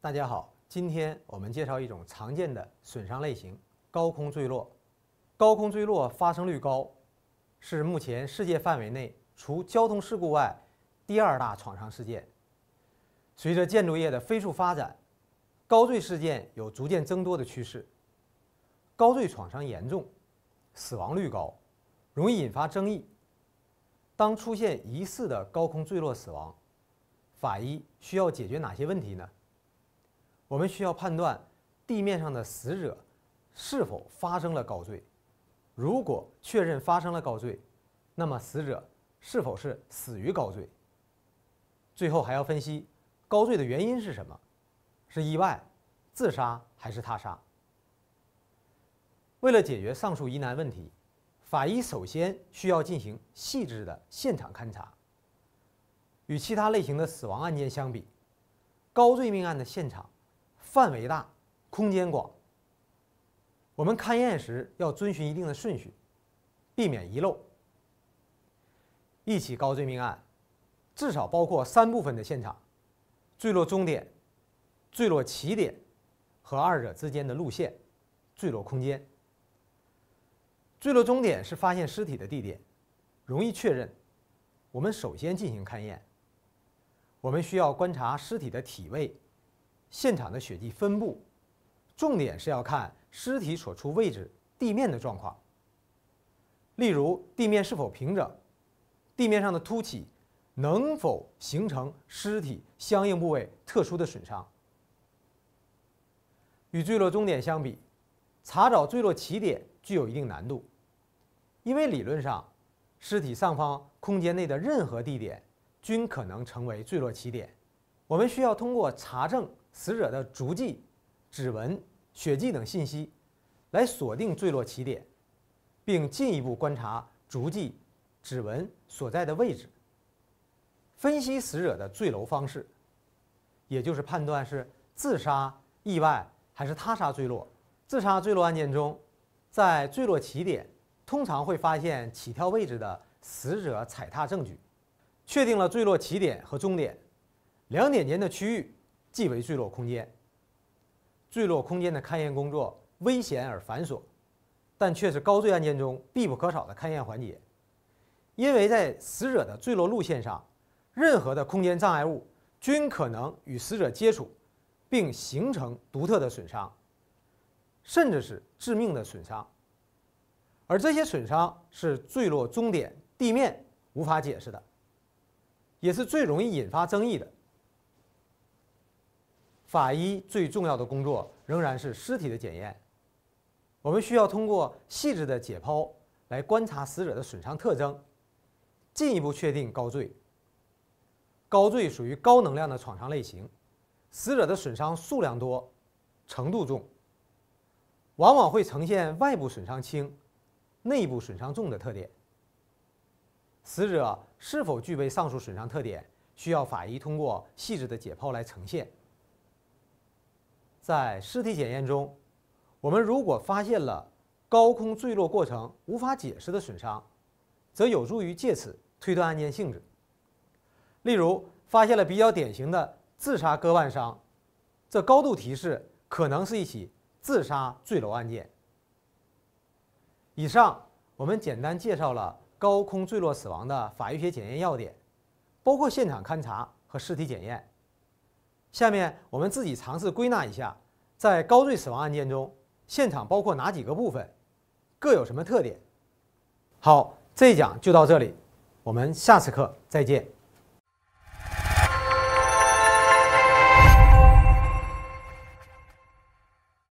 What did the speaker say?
大家好，今天我们介绍一种常见的损伤类型——高空坠落。高空坠落发生率高，是目前世界范围内除交通事故外第二大创伤事件。随着建筑业的飞速发展，高坠事件有逐渐增多的趋势。高坠创伤严重，死亡率高，容易引发争议。当出现疑似的高空坠落死亡，法医需要解决哪些问题呢？我们需要判断地面上的死者是否发生了高坠。如果确认发生了高坠，那么死者是否是死于高坠？最后还要分析高坠的原因是什么：是意外、自杀还是他杀？为了解决上述疑难问题，法医首先需要进行细致的现场勘查。与其他类型的死亡案件相比，高坠命案的现场。范围大，空间广。我们勘验时要遵循一定的顺序，避免遗漏。一起高坠命案，至少包括三部分的现场：坠落终点、坠落起点和二者之间的路线、坠落空间。坠落终点是发现尸体的地点，容易确认。我们首先进行勘验，我们需要观察尸体的体位。现场的血迹分布，重点是要看尸体所处位置地面的状况。例如地面是否平整，地面上的凸起能否形成尸体相应部位特殊的损伤。与坠落终点相比，查找坠落起点具有一定难度，因为理论上尸体上方空间内的任何地点均可能成为坠落起点。我们需要通过查证。死者的足迹、指纹、血迹等信息，来锁定坠落起点，并进一步观察足迹、指纹所在的位置，分析死者的坠楼方式，也就是判断是自杀、意外还是他杀坠落。自杀坠落案件中，在坠落起点通常会发现起跳位置的死者踩踏证据，确定了坠落起点和终点，两点间的区域。即为坠落空间。坠落空间的勘验工作危险而繁琐，但却是高坠案件中必不可少的勘验环节。因为在死者的坠落路线上，任何的空间障碍物均可能与死者接触，并形成独特的损伤，甚至是致命的损伤。而这些损伤是坠落终点地面无法解释的，也是最容易引发争议的。法医最重要的工作仍然是尸体的检验。我们需要通过细致的解剖来观察死者的损伤特征，进一步确定高坠。高坠属于高能量的创伤类型，死者的损伤数量多、程度重，往往会呈现外部损伤轻、内部损伤重的特点。死者是否具备上述损伤特点，需要法医通过细致的解剖来呈现。在尸体检验中，我们如果发现了高空坠落过程无法解释的损伤，则有助于借此推断案件性质。例如，发现了比较典型的自杀割腕伤，这高度提示可能是一起自杀坠楼案件。以上我们简单介绍了高空坠落死亡的法医学检验要点，包括现场勘查和尸体检验。下面我们自己尝试归纳一下，在高坠死亡案件中，现场包括哪几个部分，各有什么特点？好，这一讲就到这里，我们下次课再见。